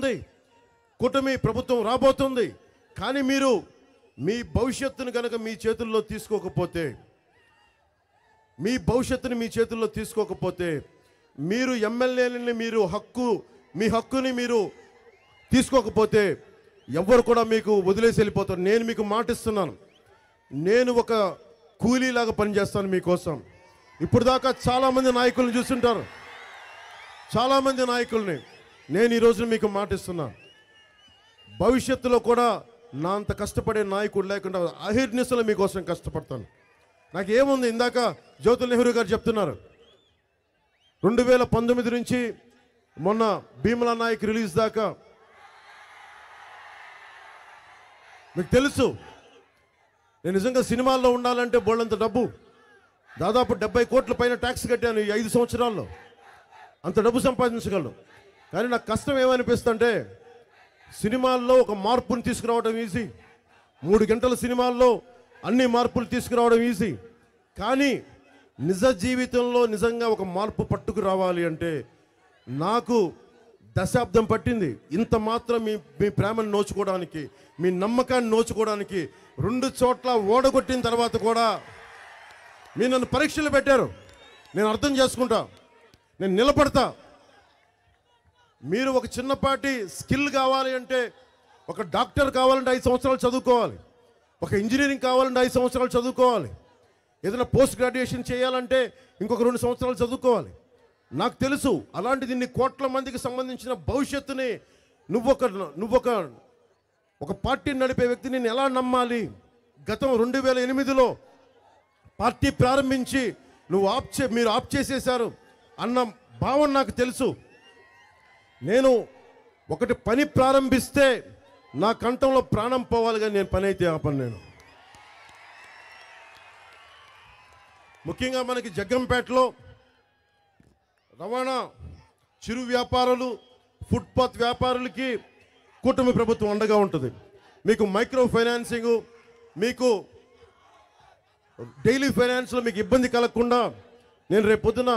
ఉంది కూటమి ప్రభుత్వం రాబోతుంది కానీ మీరు మీ భవిష్యత్తును కనుక మీ చేతుల్లో తీసుకోకపోతే మీ భవిష్యత్తుని మీ చేతుల్లో తీసుకోకపోతే మీరు ఎమ్మెల్యేలని మీరు హక్కు మీ హక్కుని మీరు తీసుకోకపోతే ఎవరు కూడా మీకు వదిలేసి వెళ్ళిపోతారు నేను మీకు మాటిస్తున్నాను నేను ఒక కూలీలాగా పనిచేస్తాను మీకోసం ఇప్పుడు దాకా చాలామంది నాయకులను చూస్తుంటారు చాలామంది నాయకుల్ని నేను ఈరోజు మీకు మాటిస్తున్నా భవిష్యత్తులో కూడా నా అంత కష్టపడే నాయకుడు లేకుండా అహిర్నిసలు మీకోసం కష్టపడతాను నాకు ఏముంది ఇందాక జ్యోతుల్ నెహ్రూ గారు చెప్తున్నారు రెండు వేల పంతొమ్మిది నుంచి మొన్న భీమలా నాయక్ రిలీజ్ దాకా మీకు తెలుసు నేను నిజంగా సినిమాల్లో ఉండాలంటే బోళ్ళంత డబ్బు దాదాపు డెబ్బై కోట్ల పైన ట్యాక్స్ కట్టాను ఈ ఐదు సంవత్సరాల్లో అంత డబ్బు సంపాదించగలను కానీ నాకు కష్టం ఏమనిపిస్తుంటే సినిమాల్లో ఒక మార్పును తీసుకురావడం ఈజీ మూడు గంటల సినిమాల్లో అన్ని మార్పులు తీసుకురావడం ఈజీ కానీ నిజ జీవితంలో నిజంగా ఒక మార్పు పట్టుకు రావాలి అంటే నాకు దశాబ్దం పట్టింది ఇంత మాత్రం మీ మీ ప్రేమను నోచుకోవడానికి మీ నమ్మకాన్ని నోచుకోవడానికి రెండు చోట్ల ఓడగొట్టిన తర్వాత కూడా మీరు నన్ను పరీక్షలు పెట్టారు నేను అర్థం చేసుకుంటా నేను నిలబడతా మీరు ఒక చిన్నపాటి స్కిల్ కావాలి అంటే ఒక డాక్టర్ కావాలంటే ఐదు సంవత్సరాలు చదువుకోవాలి ఒక ఇంజనీరింగ్ కావాలంటే ఐదు సంవత్సరాలు చదువుకోవాలి ఏదైనా పోస్ట్ గ్రాడ్యుయేషన్ చేయాలంటే ఇంకొక రెండు సంవత్సరాలు చదువుకోవాలి నాకు తెలుసు అలాంటిది దీన్ని కోట్ల మందికి సంబంధించిన భవిష్యత్తుని నువ్వొక నువ్వొక ఒక పార్టీని నడిపే వ్యక్తి నేను ఎలా నమ్మాలి గతం రెండు వేల ఎనిమిదిలో పార్టీ ప్రారంభించి నువ్వు ఆప్ చే మీరు ఆప్ చేసేశారు అన్న భావం నాకు తెలుసు నేను ఒకటి పని ప్రారంభిస్తే నా కంఠంలో ప్రాణం పోవాలి కానీ నేను పని అయితే ఆపను నేను ముఖ్యంగా మనకి జగ్గంపేటలో రవాణా చిరు వ్యాపారులు ఫుట్పాత్ వ్యాపారులకి కూటమి ప్రభుత్వం అండగా ఉంటుంది మీకు మైక్రో ఫైనాన్సింగ్ మీకు డైలీ ఫైనాన్స్లో మీకు ఇబ్బంది కలగకుండా నేను రేపొద్దున